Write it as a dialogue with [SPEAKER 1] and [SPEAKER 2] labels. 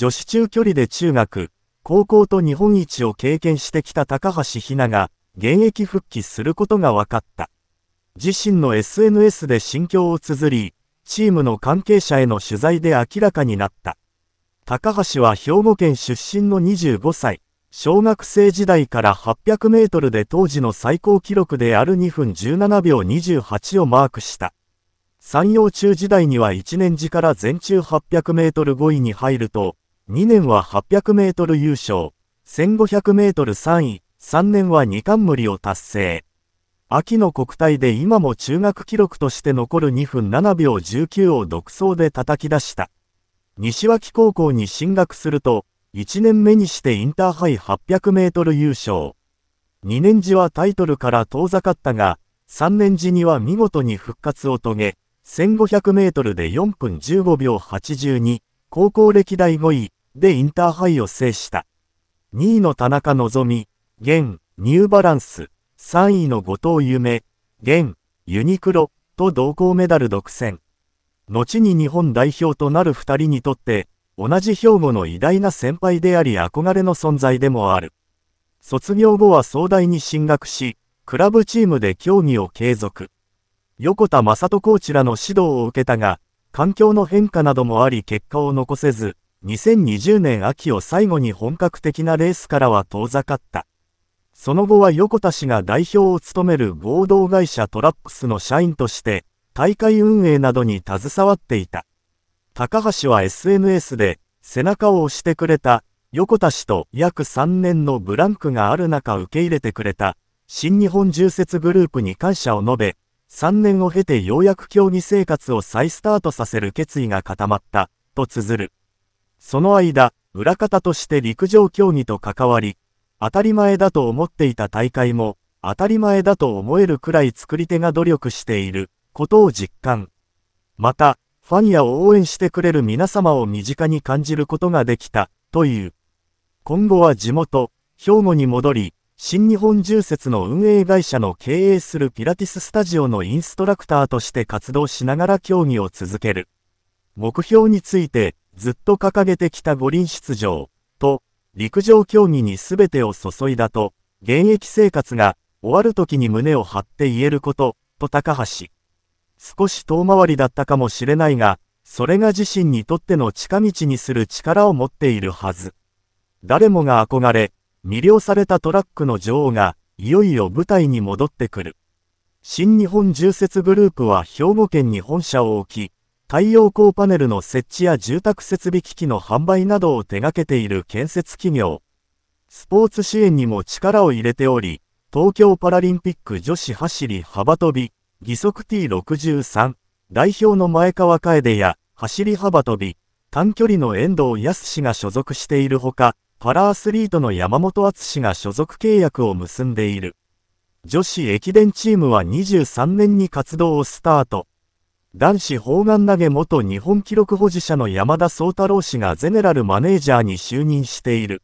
[SPEAKER 1] 女子中距離で中学、高校と日本一を経験してきた高橋ひなが、現役復帰することが分かった。自身の SNS で心境を綴り、チームの関係者への取材で明らかになった。高橋は兵庫県出身の25歳、小学生時代から800メートルで当時の最高記録である2分17秒28をマークした。山陽中時代には1年時から全中800メートル5位に入ると、2年は800メートル優勝、1500メートル3位、3年は2冠無理を達成。秋の国体で今も中学記録として残る2分7秒19を独走で叩き出した。西脇高校に進学すると、1年目にしてインターハイ800メートル優勝。2年時はタイトルから遠ざかったが、3年時には見事に復活を遂げ、1500メートルで4分15秒82、高校歴代5位、でインターハイを制した。2位の田中希実、現、ニューバランス、3位の後藤夢、現、ユニクロ、と同行メダル独占。後に日本代表となる2人にとって、同じ兵庫の偉大な先輩であり憧れの存在でもある。卒業後は壮大に進学し、クラブチームで競技を継続。横田正人コーチらの指導を受けたが、環境の変化などもあり結果を残せず、2020年秋を最後に本格的なレースからは遠ざかった。その後は横田氏が代表を務める合同会社トラックスの社員として、大会運営などに携わっていた。高橋は SNS で、背中を押してくれた、横田氏と約3年のブランクがある中受け入れてくれた、新日本重設グループに感謝を述べ、3年を経てようやく競技生活を再スタートさせる決意が固まった、と綴る。その間、裏方として陸上競技と関わり、当たり前だと思っていた大会も、当たり前だと思えるくらい作り手が努力していることを実感。また、ファンや応援してくれる皆様を身近に感じることができた、という。今後は地元、兵庫に戻り、新日本重説の運営会社の経営するピラティススタジオのインストラクターとして活動しながら競技を続ける。目標について、ずっと掲げてきた五輪出場、と、陸上競技に全てを注いだと、現役生活が終わる時に胸を張って言えること、と高橋。少し遠回りだったかもしれないが、それが自身にとっての近道にする力を持っているはず。誰もが憧れ、魅了されたトラックの女王が、いよいよ舞台に戻ってくる。新日本重説グループは兵庫県に本社を置き、太陽光パネルの設置や住宅設備機器の販売などを手掛けている建設企業、スポーツ支援にも力を入れており、東京パラリンピック女子走り幅跳び、義足 T63、代表の前川楓や、走り幅跳び、短距離の遠藤康が所属しているほか、パラアスリートの山本敦が所属契約を結んでいる。女子駅伝チームは23年に活動をスタート。男子砲丸投げ元日本記録保持者の山田壮太郎氏がゼネラルマネージャーに就任している。